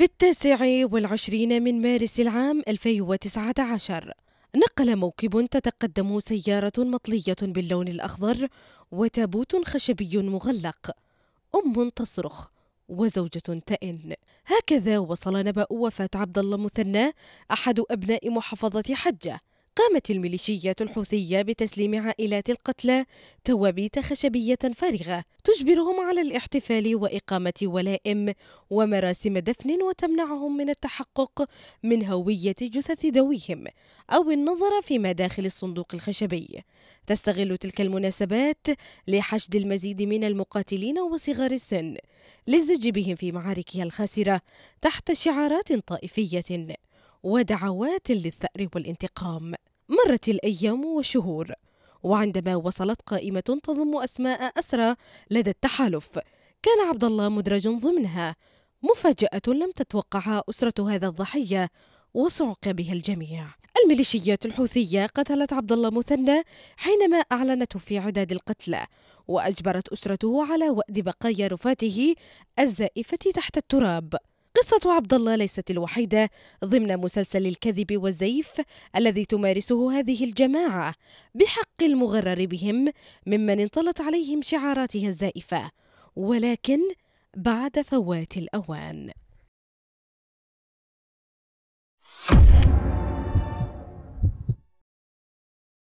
في التاسع والعشرين من مارس العام 2019 نقل موكب تتقدم سيارة مطلية باللون الأخضر وتابوت خشبي مغلق أم تصرخ وزوجة تئن هكذا وصل نبأ وفاة عبد الله مثنى أحد أبناء محافظة حجة قامت الميليشيات الحوثية بتسليم عائلات القتلى توابيت خشبية فارغة تجبرهم على الاحتفال وإقامة ولائم ومراسم دفن وتمنعهم من التحقق من هوية جثث ذويهم أو النظر فيما داخل الصندوق الخشبي تستغل تلك المناسبات لحشد المزيد من المقاتلين وصغار السن للزج بهم في معاركها الخاسرة تحت شعارات طائفية ودعوات للثأر والانتقام مرت الأيام والشهور وعندما وصلت قائمة تضم أسماء أسرى لدى التحالف كان عبد الله مدرج ضمنها مفاجأة لم تتوقعها أسرة هذا الضحية وصعق بها الجميع الميليشيات الحوثية قتلت عبد الله مثنى حينما أعلنته في عداد القتلى وأجبرت أسرته على وأد بقايا رفاته الزائفة تحت التراب قصة عبد الله ليست الوحيدة ضمن مسلسل الكذب والزيف الذي تمارسه هذه الجماعة بحق المغرر بهم ممن انطلت عليهم شعاراتها الزائفة ولكن بعد فوات الأوان